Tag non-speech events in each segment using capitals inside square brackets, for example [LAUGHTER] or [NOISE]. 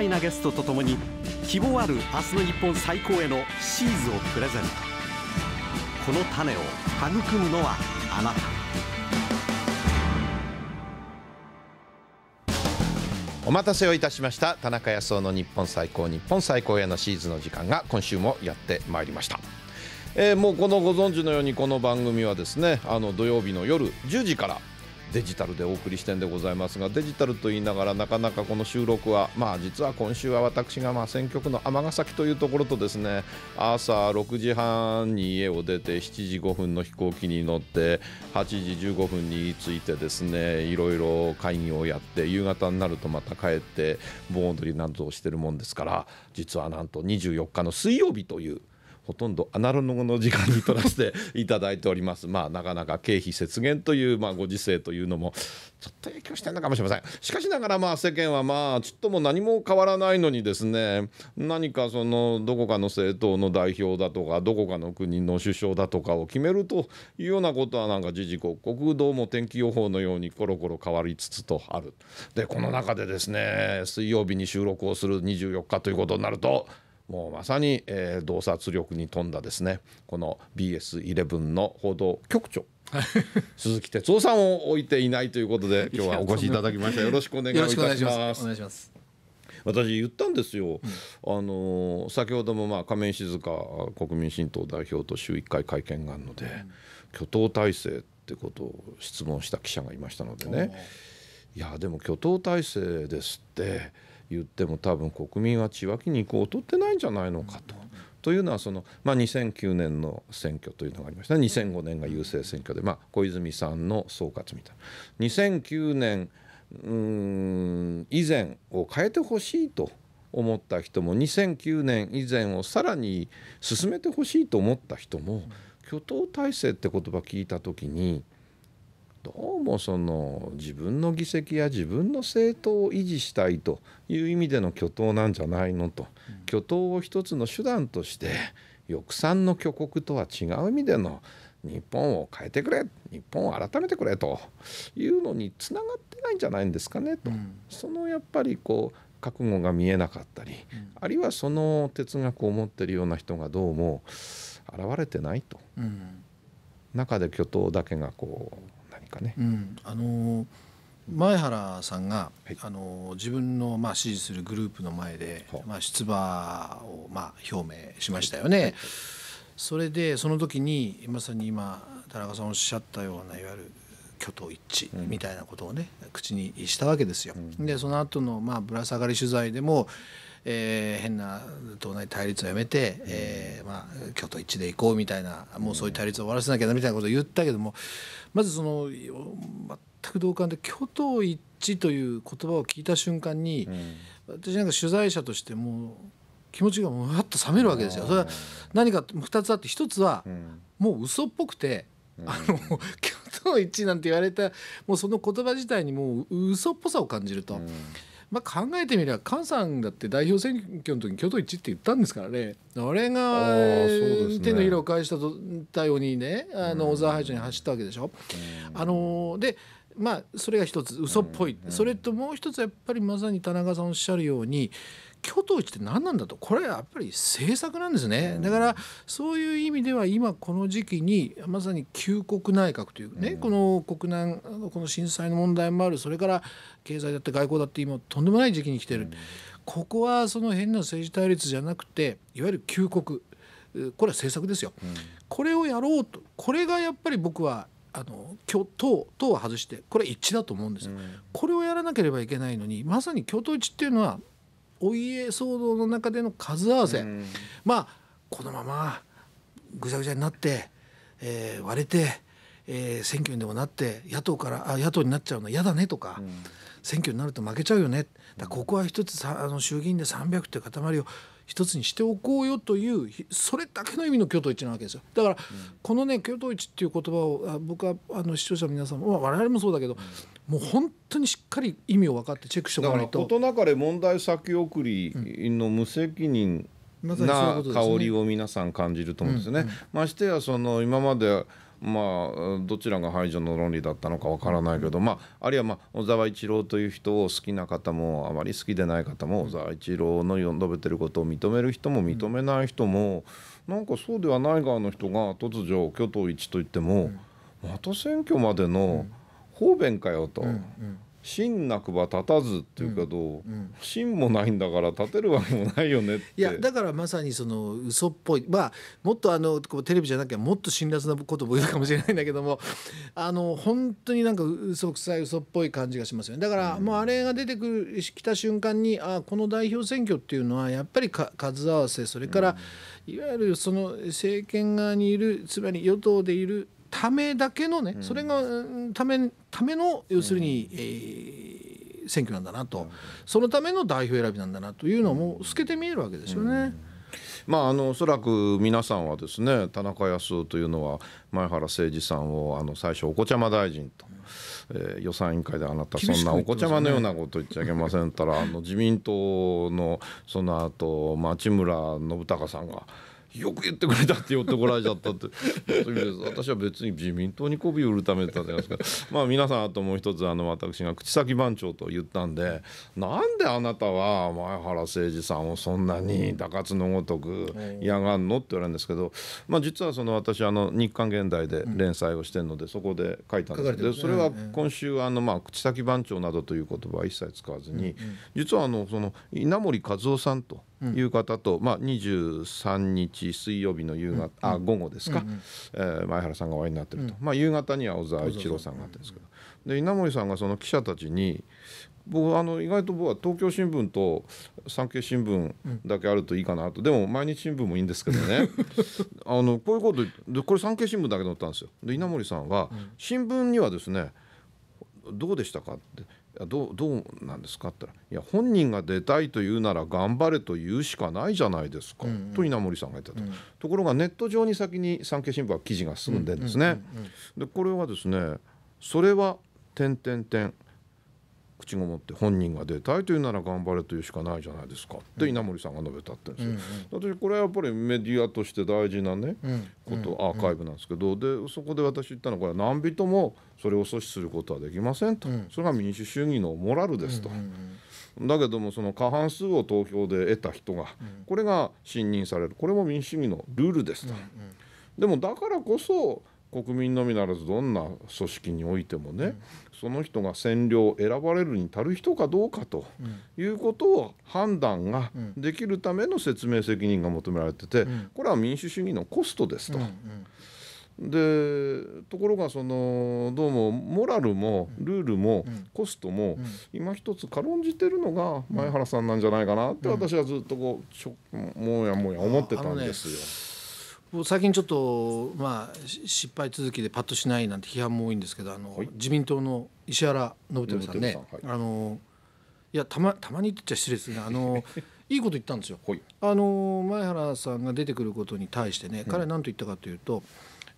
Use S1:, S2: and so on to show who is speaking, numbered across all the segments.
S1: 彩なゲストとともに希望ある明日の日本最高へのシーズをプレゼントこの種を育むのはあなたお待たせをいたしました田中康夫の日本最高日本最高へのシーズの時間が今週もやってまいりましたえー、もうこのご存知のようにこの番組はですねあの土曜日の夜10時からデジタルでお送りしてんでございますがデジタルと言いながらなかなかこの収録はまあ実は今週は私がまあ選曲の尼崎というところとですね朝6時半に家を出て7時5分の飛行機に乗って8時15分に着いてですねいろいろ会議をやって夕方になるとまた帰って盆踊りなどをしてるもんですから実はなんと24日の水曜日という。ほとんどアナログの時間に取らせていただいております。[LAUGHS] まあなかなか経費節減というまあご時世というのもちょっと影響してるのかもしれません。しかしながらまあ世間はまあちっとも何も変わらないのにですね何かそのどこかの政党の代表だとかどこかの国の首相だとかを決めるというようなことはなんか時事刻々どうも天気予報のようにコロコロ変わりつつとある。でこの中でですね水曜日に収録をする24日ということになると。もうまさに、えー、洞察力に富んだですねこの BS11 の報道局長鈴木哲夫さんを置いていないということで [LAUGHS] 今日はお越しいただきましたよろしくお願いいたします。お願いします私言ったんですよ、うん、あの先ほどもまあ亀井静香国民新党代表と週1回会見があるので、うん、挙党体制ってことを質問した記者がいましたのでねいやでも挙党体制ですって。言っても多分国民は血湧き肉を劣ってないんじゃないのかと。というのはその、まあ、2009年の選挙というのがありました2005年が優勢選挙で、まあ、小泉さんの総括みたいな2009年以前を変えてほしいと思った人も2009年以前をさらに進めてほしいと思った人も挙党体制って言葉聞いた時に。どうもその自分の議席や自分の政党を維持したいという意味での挙党なんじゃないのと、挙党を一つの手段として抑散の挙国とは違う意味での日本を変えてくれ日本を改めてくれというのにつながってないんじゃないんですかねと、うん、そのやっぱりこう覚悟が見えなかったり、うん、あるいはその哲学を持ってるような人がどうも現れてないと、うん、中で挙党だけがこう
S2: うかね。うん、あの前原さんが、はい、あの自分のまあ支持するグループの前で、まあ、出馬をまあ表明しましたよね。はい、それでその時にまさに今田中さんおっしゃったようないわゆる挙党一致みたいなことをね、うん、口にしたわけですよ。うん、でその後のまぶら下がり取材でもえー、変な党内対立をやめて、えーまあ、京都一致でいこうみたいなもうそういう対立を終わらせなきゃなみたいなことを言ったけどもまずその全く同感で京都一致という言葉を聞いた瞬間に、私なんか取材者としても気持ちがわっと冷めるわけですよ。それは何か2つあって1つは、もう嘘っぽくてあの京都一なんて言われたもうその言葉自体にもう嘘っぽさを感じると、まあ、考えてみれば菅さんだって代表選挙の時に京都一って言ったんですからねあれが手のひらを返したようにねあの小沢拝置に走ったわけでしょ。うん、あのでまあそれが一つ嘘っぽい、それともう一つやっぱりまさに田中さんおっしゃるように京都一って何なんだとこれはやっぱり政策なんですね、だからそういう意味では今この時期にまさに旧国内閣というね、この国難この震災の問題もあるそれから経済だって外交だって今とんでもない時期に来てる、ここはその変な政治対立じゃなくていわゆる旧国これは政策ですよ、これをやろうとこれがやっぱり僕はあの党党は外してこれは一致だと思うんですよ、うん、これをやらなければいけないのにまさに共闘一致っていうのはお家騒動の中での数合わせ、うん、まあこのままぐちゃぐちゃになって、えー、割れて、えー、選挙にでもなって野党からあ野党になっちゃうの嫌だねとか、うん、選挙になると負けちゃうよねだここは一つさあの衆議院で300っていう塊を一つにしておこうよというそれだけの意味の京都一なわけですよだから、このね京都一っていう言葉をあ僕はあの視聴者の皆さんも、まあ、我々もそうだけど、もう本当にしっかり意味を分かってチェックしてもらうと。事
S1: なかれ問題先送りの無責任、
S2: な香り
S1: を皆さん感じると思うんですね。ましてやその今までまあ、どちらが排除の論理だったのかわからないけど、まあ、あるいは、まあ、小沢一郎という人を好きな方もあまり好きでない方も小沢一郎の述べてることを認める人も認めない人も、うん、なんかそうではない側の人が突如挙党一といっても、うん、また選挙までの方便かよと。うんうん芯なくば立たずっていうけど、うんうん、もないんだから立てるわけもないよねいやだからま
S2: さにその嘘っぽいまあもっとあのこうテレビじゃなきゃもっと辛辣なことも言うかもしれないんだけども [LAUGHS] あの本当になんか嘘くさい嘘っぽい感じがしますよねだから、うん、もうあれが出てくるきた瞬間にあこの代表選挙っていうのはやっぱりか数合わせそれから、いわゆるその政権側にいるつまり与党でいるためだけのね、それがためための要するに、うん、えー、選挙なんだなと、そのための代表選びなんだなというのも透けて見えるわけですよね。
S1: まあ、あのおそらく皆さんはですね田中康夫というのは前原誠二さんをあの最初お子ちゃま大臣と、えー、予算委員会であなたそんなお子ちゃまのようなこと言っちゃいけませんたらあの自民党のその後町村信孝さんが。よく言ってくれたって言ってこられちゃったって私は別に自民党に媚び売るためだったじゃないですかまあ皆さんあともう一つあの私が口先番長と言ったんでなんであなたは前原誠司さんをそんなに高津のごとく嫌がんのって言われるんですけど、まあ、実はその私あの日刊現代で連載をしてるので、そこで書いたんですけど、それは今週あのまあ口先番長などという言葉は一切使わずに、実はあのその稲盛和夫さんと。夕方と、まあ、23日水曜日の夕方、あ午後ですか、うえ前原さんがお会いになってると、まあ、夕方には小沢一郎さんがあってんですけど、で稲森さんがその記者たちに僕あの意外と僕は東京新聞と産経新聞だけあるといいかなと、でも毎日新聞もいいんですけどね [LAUGHS] あのこういうことでこれ産経新聞だけ載ったんですよ。で稲森さんは、新聞にはですねどうでしたかってどうどうなんですか?」って言ったら「いや本人が出たいと言うなら頑張れと言うしかないじゃないですか」うんうん、と稲盛さんが言ったと、うん、ところがネット上に先に産経新聞は記事が進んでるんですね。でこれはですねそれは点点点口ごもって本人が出たいというなら頑張れというしかないじゃないですかって稲森さんが述べたってんですよ。私これはやっぱりメディアとして大事なねことアーカイブなんですけどでそこで私言ったのはこれは何人もそれを阻止することはできませんとそれが民主主義のモラルですと。だけどもその過半数を投票で得た人がこれが信任されるこれも民主主義のルールですと。でもだからこそ国民のみならずどんな組織においてもね、その人が占領選ばれるに足る人かどうかということを判断ができるための説明責任が求められてて、これは民主主義のコストですと。でところがそのどうもモラルもルールもコストも今一つ軽んじてるのが前原さんなんじゃないかなって私はずっとこうもやもや思ってたんですよ。
S2: 最近ちょっと、まあ、失敗続きでパッとしないなんて批判も多いんですけどあの、はい、自民党の石原伸晃さんね、はい、あのいやたまたまに言っちゃ失礼ですねあのいいこと言ったんですよ、はい、あの前原さんが出てくることに対してね彼は何と言ったかというと、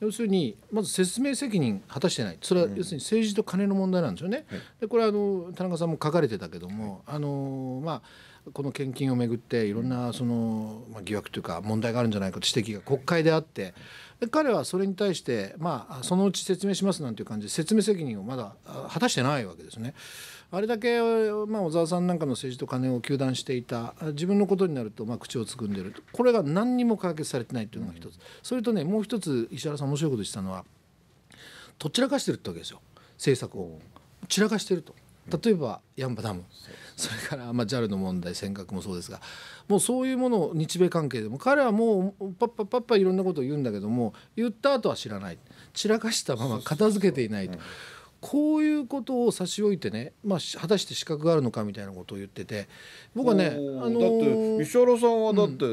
S2: うん、要するにまず説明責任果たしてないそれは要するに政治と金の問題なんですよね。でこれはあの田中さんも書かれてたけども、あのまあこの献金をめぐっていろんなその、まあ、疑惑というか問題があるんじゃないかと指摘が国会であって彼はそれに対して、まあ、そのうち説明しますなんていう感じで説明責任をまだ果たしてないわけですね。あれだけ、まあ、小沢さんなんかの政治と金を糾弾していた自分のことになると、まあ、口をつぐんでるこれが何にも解決されてないというのが一つ、それとねもう一つ石原さん面白いことしたのはとっちらかしてるってわけですよ政策を散らかしてると。例えばヤンバダムそれからま JAL の問題尖閣もそうですがもうそういうものを日米関係でも彼はもうパッパッパッパいろんなことを言うんだけども言った後は知らない散らかしたまま片付けていないと。そうそうそうこういうことを差し置いてね、まあ、果たして資格が
S1: あるのかみたいなことを言ってて僕はね、あのー、だって石原さんはだって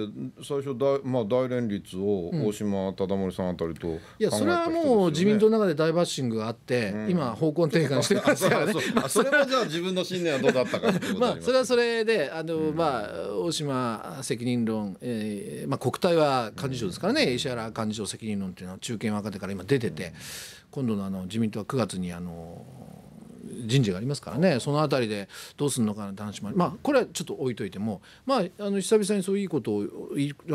S1: 最初大うん、まあ、大連立を大島忠盛さんあたりと、ね、いやそれはもう自民党
S2: の中で大バッシングがあって、うん、今方向転換してますか
S1: らねそれもじゃあ自分の信念はどう
S2: だったかまあそれはそれであの、うん、まあ、大島責任論、えーまあ、国体は幹事長ですからね、石原幹事長責任論っていうのは中堅若手から今出てて。今度のあの自民党は9月にあの人事がありますからねその辺りでどうするのかなって話もありまあこれはちょっと置いといてもまああの久々にそういういことを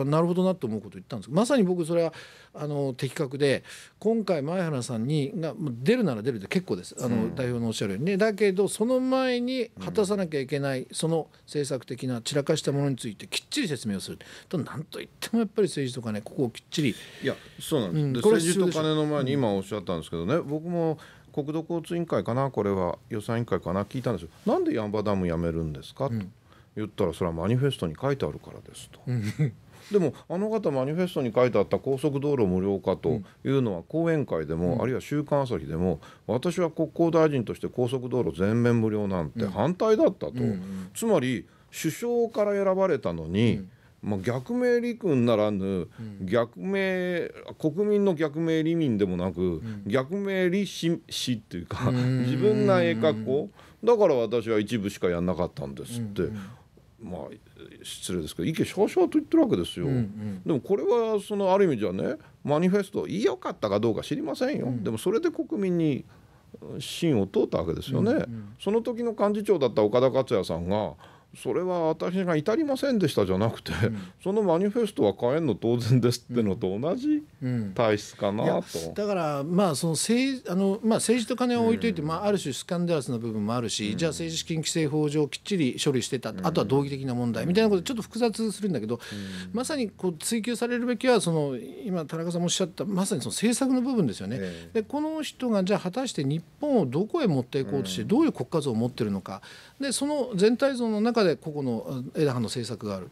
S2: なるほどなと思うことを言ったんですまさに僕それはあの的確で今回前原さんにが出るなら出るで結構ですあの、代表のおっしゃるようにねだけどその前に果たさなきゃいけない、その政策的な散らかしたものについてきっちり説明をするとなんとい
S1: ってもやっぱり政治とかねここをきっちりいやそうなんです、うん、これ政治と金の前に今おっしゃったんですけどね、僕も国土交通委員会かなこれは予算委員会かな聞いたんですよなんでヤンバダムやめるんですか、と言ったらそれはマニフェストに書いてあるからですと。[LAUGHS] でもあの方マニフェストに書いてあった高速道路無料化というのは講演会でも、あるいは「週刊朝日」でも私は国交大臣として高速道路全面無料なんて反対だったと、つまり首相から選ばれたのに、まあ、逆名理君ならぬ、逆名国民の逆名理民でもなく、逆名理氏士っていうか [LAUGHS] 自分な絵え格好だから私は一部しかやんなかったんですって。まあ失礼ですけど意見少々と言ってるわけですよ、でもこれはそのある意味じゃねマニフェスト良かったかどうか知りませんよ、でもそれで国民に芯を通ったわけですよね、その時の幹事長だった岡田克也さんがそれは私が至りませんでしたじゃなくて、うん、そのマニフェストは変えんの当然ですってのと同じ体質かなと、うんうん、
S2: だからまあその政あの、まあ、政治と金を置いといて、まあ、ある種スキャンダラスな部分もあるし、じゃあ政治資金規正法上きっちり処理してた、あとは道義的な問題みたいなことちょっと複雑するんだけど、まさにこう追及されるべきはその今田中さんもおっしゃったまさにその政策の部分ですよね。えー、でこの人がじゃあ果たして日本をどこへ持っていこうとして、どういう国家像を持っているのかでその全体像の中でここの枝葉の政策がある。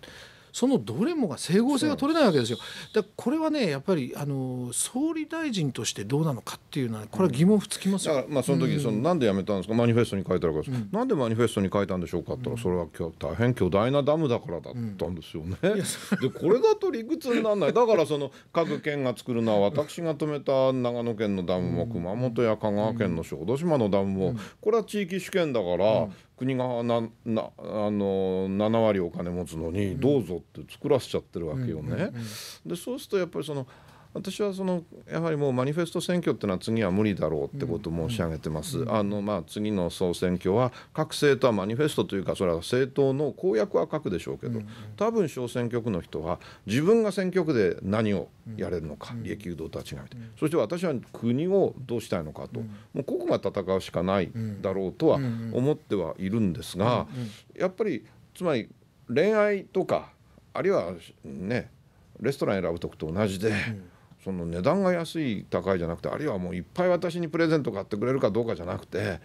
S2: そのどれもが整合性が取れないわけですよ。だこれはねやっぱりあの総理大臣としてどうなのかっていうのは
S1: これは疑問符つきますよ、うん、だからまあその時、そのなんで辞めたんですかマニフェストに書いてあるから、うん、なんでマニフェストに書いたんでしょうかったら、それは今日大変巨大なダムだからだったんですよね。うん、[LAUGHS] でこれだと理屈にならないだからその各県が作るのは私が止めた長野県のダムも熊本や香川県の小豆島のダムも、これは地域主権だから、国がななあの7割お金持つのにどうぞって作らせちゃってるわけよね。でそうするとやっぱりその私はそのやはりもうマニフェスト選挙っていうのは次は無理だろうってことを申し上げてます、あのまあ、次の総選挙は各政党はマニフェストというかそれは政党の公約は書くでしょうけど、多分小選挙区の人は自分が選挙区で何をやれるのか、利益誘導とは違って、そして私は国をどうしたいのかと、もうこまが戦うしかないだろうとは思ってはいるんですが、やっぱりつまり恋愛とかあるいはねレストラン選ぶ時と同じで。その値段が安い高いじゃなくてあるいはもういっぱい私にプレゼント買ってくれるかどうかじゃなくて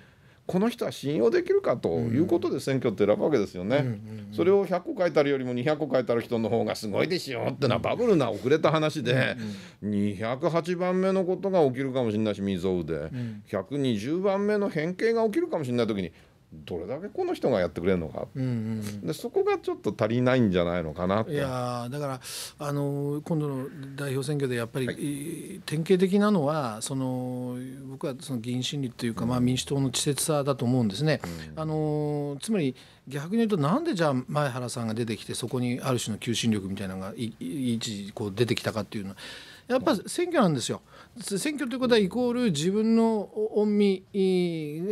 S1: この人は信用できるかということで選挙って選ぶわけですよね。それを100個書いてあるよりも200個書いてある人の方がすごいですよってのはバブルな遅れた話で208番目のことが起きるかもしれないし未曾有で120番目の変形が起きるかもしれない時にどれだけこの人がやってくれるのか、うんうん、でそこがちょっと足りないんじゃないのかなってい
S2: やだからあの今度の代表選挙でやっぱり、はい、典型的なのはその僕はその議員心理というか、うん、まあ、民主党の稚拙さだと思うんですね。うん、あのつまり逆に言うとなんでじゃあ前原さんが出てきてそこにある種の求心力みたいなのが一時こう出てきたかっていうのは。やっぱ選挙なんですよ。選挙ということはイコール自分の恩身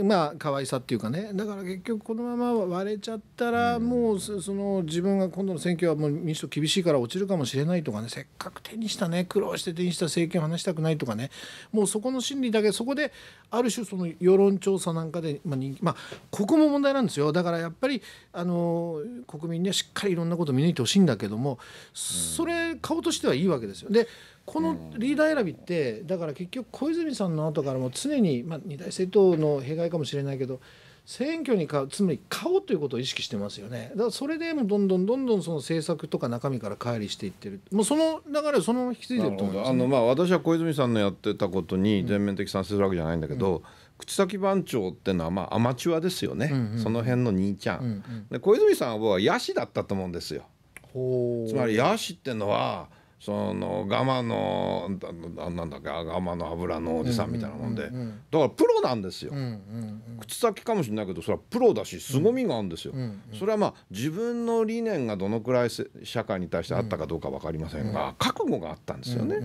S2: まあ可愛さっていうかねだから結局このまま割れちゃったらもうその自分が今度の選挙はもう民主党厳しいから落ちるかもしれないとかねせっかく手にしたね苦労して手にした政権を話したくないとかねもうそこの心理だけそこである種その世論調査なんかで、まあ人まあ、ここも問題なんですよだからやっぱりあの国民にはしっかりいろんなことを見抜いてほしいんだけどもそれ顔としてはいいわけですよ。でこのリーダー選びって、だから結局、小泉さんの後からも常に、まあ、二大政党の弊害かもしれないけど、選挙にか、つまり顔ということを意識してますよね、だからそれでもどんどんどんどんその政策とか中身から乖離していってる、もうその流れ、そのまま引き継いでると思います、ね、あのま
S1: あ私は小泉さんのやってたことに全面的賛成するわけじゃないんだけど、うん口先番長ってのはまあアマチュアですよね、うんうん、その辺の兄ちゃん、うんうん、で小泉さんは僕は野手だったと思うんですよ
S2: つまり野
S1: 手ってのはそのガマのなんだっけガマの油のおじさんみたいなもんで、だからプロなんですよ、口先かもしれないけどそれはプロだし凄みがあるんですよ、それはまあ自分の理念がどのくらい社会に対してあったかどうか分かりませんが、覚悟があったんですよね、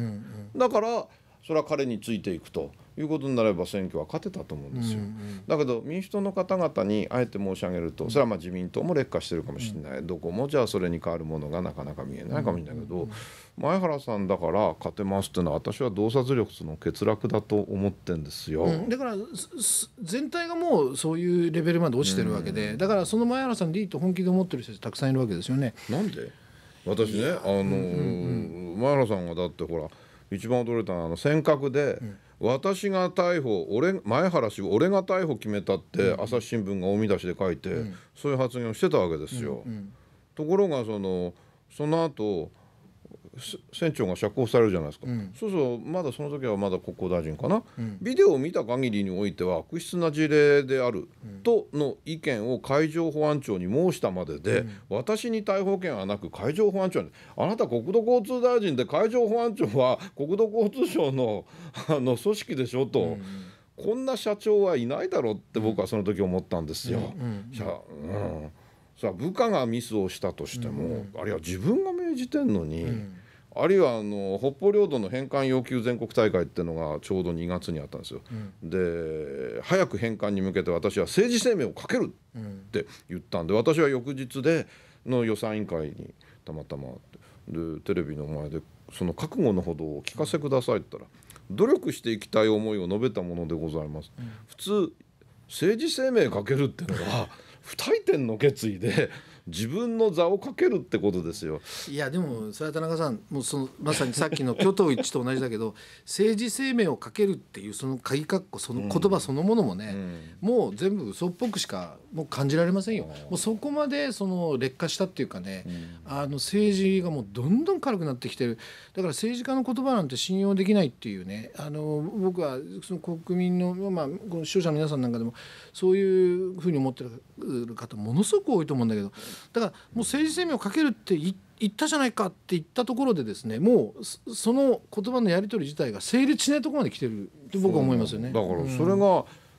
S1: だからそれは彼についていくと。いうことになれば選挙は勝てたと思うんですよ。うんうん、だけど民主党の方々にあえて申し上げるとそれはまあ自民党も劣化してるかもしれない、うん、どこもじゃあそれに代わるものがなかなか見えないかもしれないけど、うんうん前原さんだから勝てますっていうのは私は洞察力の欠落だと思ってんですよ、うん、
S2: だから全体がもうそういうレベルまで落ちてるわけで、うん、だからその前原さんでいいと本気で思ってる人たくさんいるわけですよね。
S1: なんで私ねあの、前原さんがだってほら一番驚いたのはあの尖閣で、うん私が逮捕俺前原氏俺が逮捕決めたって朝日新聞が大見出しで書いて、そういう発言をしてたわけですよ。ところがそのその後船長が釈放されるじゃないですか、うん、そうそうまだその時はまだ国交大臣かな、うん、ビデオを見た限りにおいては悪質な事例であるとの意見を海上保安庁に申したまでで、うん、私に逮捕権はなく海上保安庁にあなた国土交通大臣で海上保安庁は国土交通省の [LAUGHS] あの組織でしょと。こんな社長はいないだろうって僕はその時思ったんですよ。さあ部下がミスをしたとしても、あるいは自分が命じてんのに、あるいはあの北方領土の返還要求全国大会っていうのがちょうど2月にあったんですよ。うん、で早く返還に向けて私は政治生命をかけるって言ったんで、私は翌日での予算委員会にたまたまでテレビの前でその覚悟のほどをお聞かせくださいって言ったら「努力していきたい思いを述べたものでございます」うん、普通政治生命かけるっていうのは不退転の決意で自分の座をかけるってことですよ。
S2: いやでもそれは田中さんもうそのまさにさっきの挙党一致と同じだけど [LAUGHS] 政治生命をかけるっていうその鍵括弧その言葉そのものもね、うんうん、もう全部嘘っぽくしかもう感じられませんよ。もうそこまでその劣化したっていうかね、うん、あの政治がもうどんどん軽くなってきてるだから政治家の言葉なんて信用できないっていうねあの僕はその国民の、まあ、視聴者の皆さんなんかでもそういうふうに思ってる方ものすごく多いと思うんだけどだからもう政治生命をかけるって言ったじゃないかって言ったところでですねもうその言葉のやり取り自体が成立しないところまで来てるって僕は思いますよね。だからそれが、うん、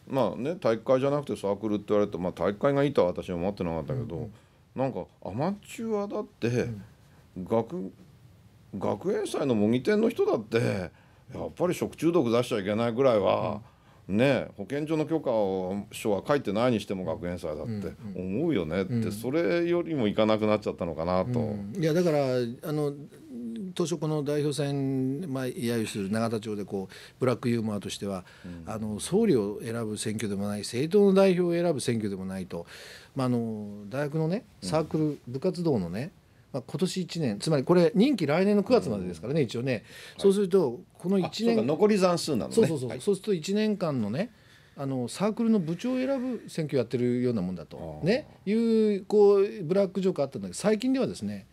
S1: まあね体育会じゃなくてサークルって言われて、まあ、体育会がいいとは私は思ってなかったけど、うん、なんかアマチュアだって、うん、学学園祭の模擬店の人だってやっぱり食中毒出しちゃいけないぐらいは。うね、保健所の許可を書は書いてないにしても学園祭だって思うよねって、うんうん、それよりもいかなくなっちゃったのかなと。う
S2: ん、いやだからあの当初この代表選、まあ、揶揄する永田町でこうブラックユーモアとしては、うん、あの総理を選ぶ選挙でもない政党の代表を選ぶ選挙でもないと、まあ、あの大学のねサークル、部活動のねまあ、今年1年つまりこれ任期来年の9月までですからね、一応ね、そうするとこの1年残り算数なのそうそうそう、そうすると1年間のねあのサークルの部長を選ぶ選挙やってるようなもんだと、ね、いうこうブラックジョークあったんだけど最近ではですね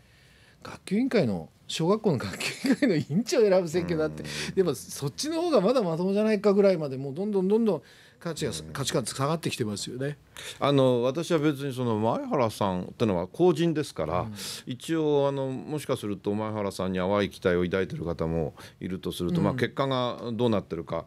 S2: 学級委員会の小学校の学級委員会の委員長を選ぶ選挙だってでもそっちの方がまだまともじゃないかぐらいまでもうどんどんどんどん価値が、価値観下がってきてますよね。
S1: あの私は別にその前原さんってのは公人ですから、うん、一応あのもしかすると前原さんに淡い期待を抱いてる方もいるとすると、うん、まあ、結果がどうなってるか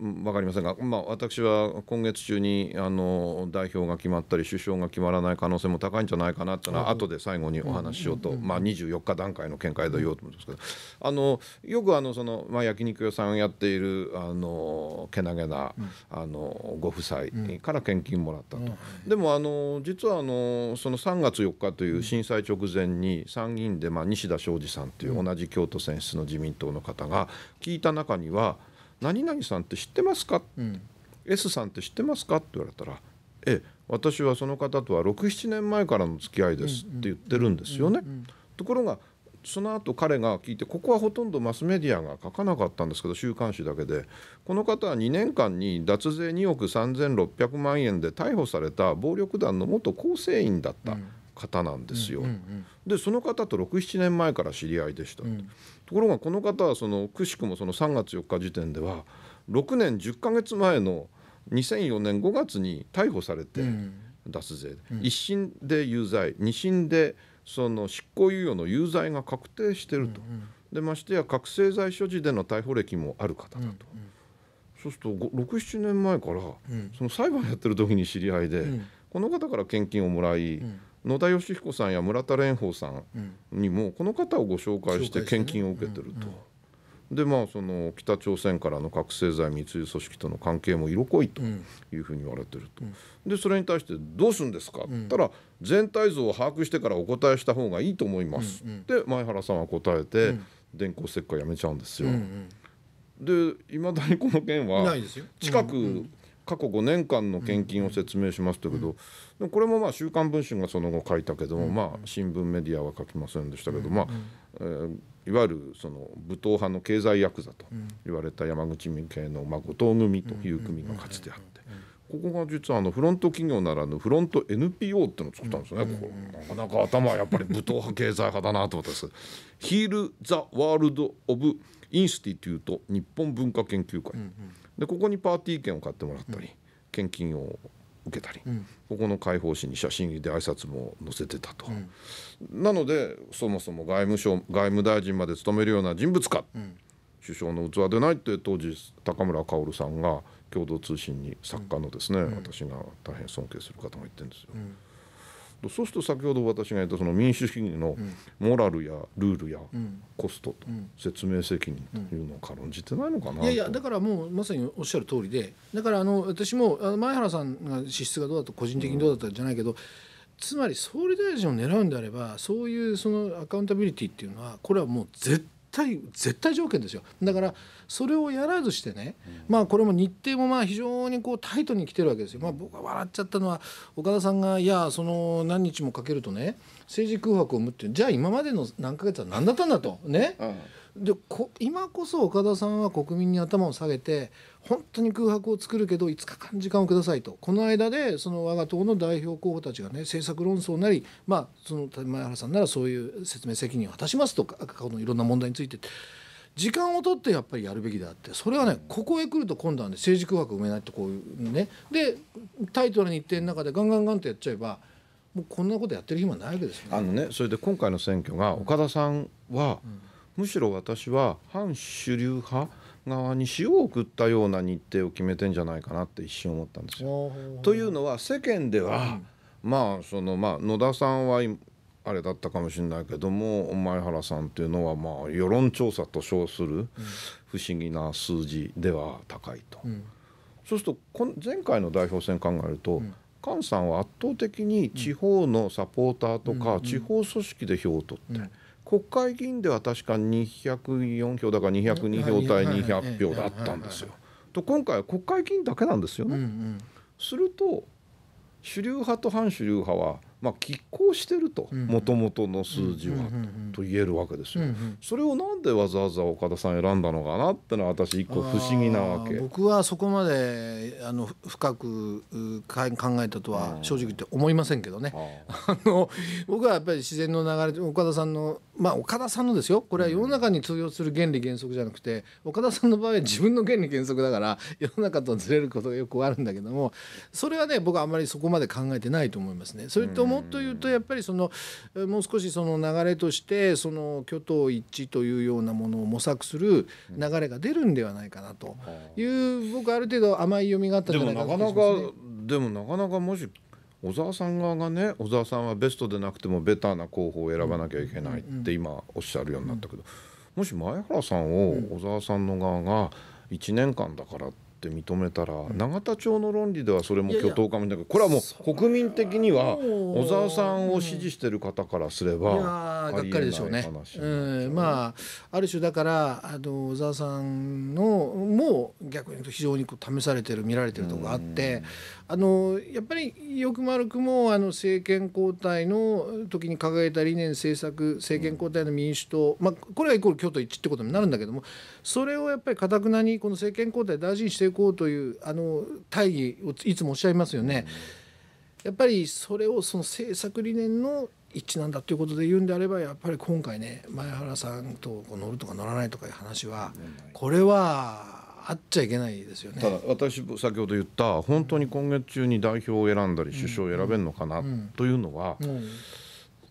S1: 分かりませんが、まあ、私は今月中にあの代表が決まったり首相が決まらない可能性も高いんじゃないかなというのは後で最後にお話ししようと、まあ、24日段階の見解で言おうと思うんですけどあのよくあのその、まあ、焼肉屋さんをやっているあのけなげな、あのご夫妻から献金もらったと、でもあの実はあのその3月4日という震災直前に参議院で、まあ、西田昌司さんという同じ京都選出の自民党の方が聞いた中には「何々さんって知ってますか?」うん、S さんって知ってますか?」って言われたら「ええ私はその方とは67年前からの付き合いです」って言ってるんですよね。ところがその後彼が聞いてここはほとんどマスメディアが書かなかったんですけど週刊誌だけでこの方は2年間に脱税2億3600万円で逮捕された暴力団の元構成員だった方なんですよ。でその方と67年前から知り合いでした、うん、ところがこの方はそのくしくもその3月4日時点では6年10ヶ月前の2004年5月に逮捕されて脱税、うん、1審で有罪2審でその執行猶予の有罪が確定してると、うんうん、でましてや覚醒剤所持での逮捕歴もある方だと、うんうん、そうすると67年前から、その裁判やってる時に知り合いで、この方から献金をもらい、野田佳彦さんや村田蓮舫さんにもこの方をご紹介して献金を受けてると。でまあその北朝鮮からの覚醒剤密輸組織との関係も色濃いというふうに言われてると、うん、でそれに対してどうするんですか、ったら全体像を把握してからお答えした方がいいと思います、ってで前原さんは答えて、電光石火やめちゃうんですよ、でいまだにこの件は近く過去5年間の献金を説明しましたけど、これもまあ「週刊文春」がその後書いたけども、まあ、新聞メディアは書きませんでしたけど、まあえー、いわゆるその武闘派の経済ヤクザと言われた山口民系の、ま後藤組という組がかつてあって。ここが実はあのフロント企業ならぬフロント NPO ってのを作ったんですよね、ここなかなか頭はやっぱり武闘派経済派だなと思ったですヒール・ザ・ワールド・オブ・インスティテュート日本文化研究会、でここにパーティー券を買ってもらったり、献金を受けたり、うん、ここの解放誌に写真で挨拶も載せてたと、うん、なのでそもそも外務省外務大臣まで務めるような人物か、うん、首相の器でないって当時高村薫さんが共同通信に作家のですね、私が大変尊敬する方も言ってるんですよ。そうすると先ほど私が言ったその民主主義のモラルやルールやコストと説明責任というのを軽んじてないのかな、うん、いやいや
S2: だからもうまさにおっしゃる通りでだからあの私も前原さんが資質がどうだと個人的にどうだったじゃないけど、うん、つまり総理大臣を狙うんであればそういうそのアカウンタビリティっていうのはこれはもう絶対対絶対条件ですよだからそれをやらずしてね、うん、まあこれも日程もまあ非常にこうタイトに来てるわけですよ、まあ、僕は笑っちゃったのは岡田さんがいやその何日もかけるとね政治空白を生むってじゃあ今までの何ヶ月は何だったんだとね、うんでこ今こそ岡田さんは国民に頭を下げて本当に空白を作るけど5日間時間をくださいとこの間でその我が党の代表候補たちがね政策論争なり、まあ、その前原さんならそういう説明責任を果たしますとか過去のいろんな問題について時間を取ってやっぱりやるべきであってそれはねここへ来ると今度はね政治空白埋めないとこういうねでタイトルに日程の中でガンガンガンとやっちゃえばもうこ
S1: んなことやってる暇ないわけですよね。あのねそれで今回の選挙が岡田さんは、うんむしろ私は反主流派側に塩を送ったような日程を決めてんじゃないかなって一瞬思ったんですよ。というのは世間では、うん、まあそのまあ野田さんはあれだったかもしれないけども前原さんっていうのはまあ世論調査と称する不思議な数字では高いと。うん、そうするとこ前回の代表選考えると、うん菅さんは圧倒的に地方のサポーターとか地方組織で票を取って国会議員では確か204票だから202票対200票だったんですよ。と今回は国会議員だけなんですよね。うんうん、すると主流派と反主流派はまあ拮抗してるともともとの数字はと言えるわけですよ。それをなんでわざわざ岡田さん選んだのかなってのは私一個不思議なわけ。僕はそこま
S2: であの深く考えたとは正直言って思いませんけどね。あ [LAUGHS] の僕はやっぱり自然の流れ岡田さんのまあ、岡田さんのですよこれは世の中に通用する原理原則じゃなくて岡田さんの場合は自分の原理原則だから世の中とずれることがよくあるんだけどもそれはね僕はあんまりそこまで考えてないと思いますね。それともっと言うとやっぱりそのもう少しその流れとしてその挙党一致というようなものを模索する流れが出るんではないかなという僕ある程度甘い読みがあったんじゃないかなと思います、ね。
S1: でもなかなかもし小沢さん側がね小沢さんはベストでなくてもベターな候補を選ばなきゃいけないって今おっしゃるようになったけど、もし前原さんを小沢さんの側が1年間だからって認めたら、永田町の論理ではそれも挙党かもしれないけどこれはもう国民的には小沢さんを支持してる方からすれば、がっかりでしょうね。
S2: うんまあある種だからあの小沢さんのもう逆に言うと非常に試されてる見られてるとこがあって、あのやっぱりよくも悪くもあの政権交代の時に掲げた理念政策政権交代の民主党、まあ、これはイコール京都一致ってことになるんだけどもそれをやっぱりかたくなにこの政権交代大事にしていこうというあの大義をいつもおっしゃいますよね。やっぱりそれをその政策理念の一致なんだということで言うんであればやっぱり今回ね前原さんと乗るとか乗らないとかいう話はこれはあっちゃいけないですよねただ
S1: 私先ほど言った本当に今月中に代表を選んだり首相を選べるのかなというのは、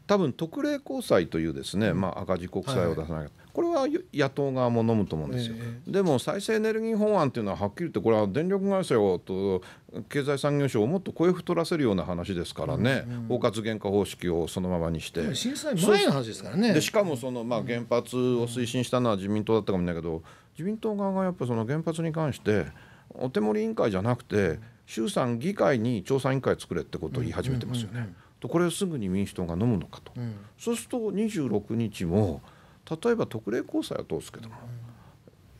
S1: 多分特例公債というですね、まあ、赤字国債を出さない、はい、これは野党側も飲むと思うんですよ、えー、でも再生エネルギー法案っていうのははっきり言ってこれは電力会社をと経済産業省をもっと声太らせるような話ですからね、うん包括原価方式をそのままにして震災前の話ですからねでしかもその、まあ、原発を推進したのは自民党だったかもしれないけど自民党側がやっぱその原発に関してお手盛り委員会じゃなくて衆参議会に調査委員会作れってことを言い始めてますよね。とこれすぐに民主党が飲むのかと、うん、そうすると26日も、うん例えば特例公債は通すけども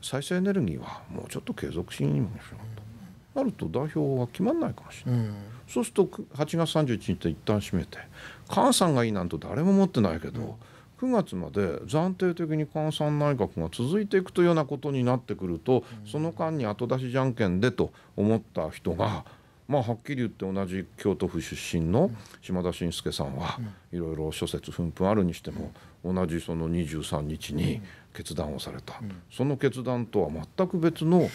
S1: 再生エネルギーはもうちょっと継続しにもしようとなると代表は決まらないかもしれない、うん、そうすると8月31日で一旦閉めて菅さんがいいなんて誰も持ってないけど、うん、9月まで暫定的に菅さん内閣が続いていくというようなことになってくると、うん、その間に後出しじゃんけんでと思った人が。まあ、はっきり言って同じ京都府出身の島田紳介さんはいろいろ諸説ふんふんあるにしても同じその23日に決断をされた、その決断とは全く別の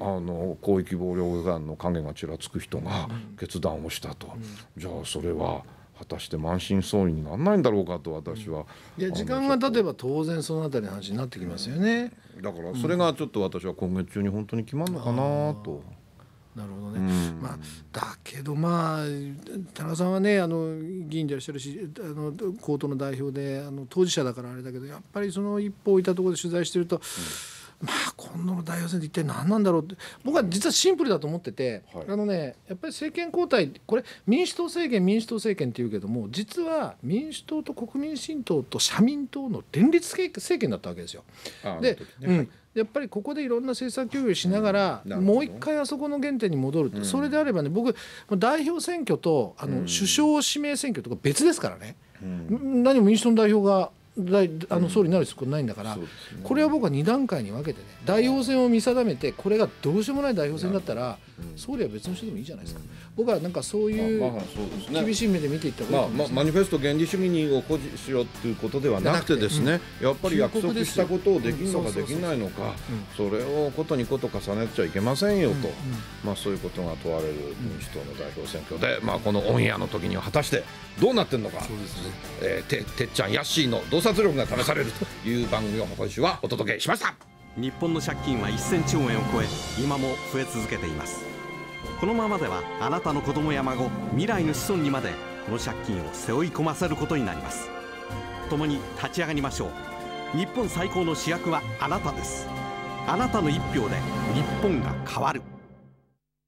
S1: あの広域暴力団の影がちらつく人が決断をしたと。じゃあそれは果たして満身創痍にならないんだろうかと私は、いや時間
S2: が経てば当然そのたりの話になってき
S1: ますよね、だからそれがちょっと私は今月中に本当に決まるのかなと。なるほどね、うん、まあ、
S2: だけどまあ田中さんはねあの議員でいらっしゃるしあの高等の代表であの当事者だからあれだけどやっぱりその一歩置いたところで取材してると、うん、まあ今度の代表選って一体何なんだろうって僕は実はシンプルだと思ってて、はい、あのねやっぱり政権交代これ民主党政権民主党政権っていうけども実は民主党と国民新党と社民党の連立政権だったわけですよ。で、ね、うんやっぱりここでいろんな政策協議をしながら、もう一回あそこの原点に戻る、うん、それであればね僕代表選挙とあの首相指名選挙とか別ですからね、うん、何も民主党の代表があの総理になることないんだから、うんね、これは僕は2段階に分けてね代表選を見定めてこれがどうしようもない代表選だったら、うん、総理は別の人でもいいじゃないですか、うん、僕はなんかそういう厳しい目で見ていった方が、まあ、マニ
S1: フェスト原理主義にを誇示しろっていうことではなくてですね、やっぱり約束したことをできるのかできないのかそれをことにこと重ねちゃいけませんよと、まあ、そういうことが問われる民主党の代表選挙で、まあ、このオンエアの時には果たしてどうなってるのか、ねえー、ててっちゃん、やしーのどう察力が試されるという番組を今週はお届けしました日本の借金は1000兆円を超え今も増え続けていますこのままではあなたの子供や孫未来の子孫にまでこの借金を背負い込ませることになります共に立ち上がりましょう日本最高の主役はあなたですあなたの一票で日本が変わる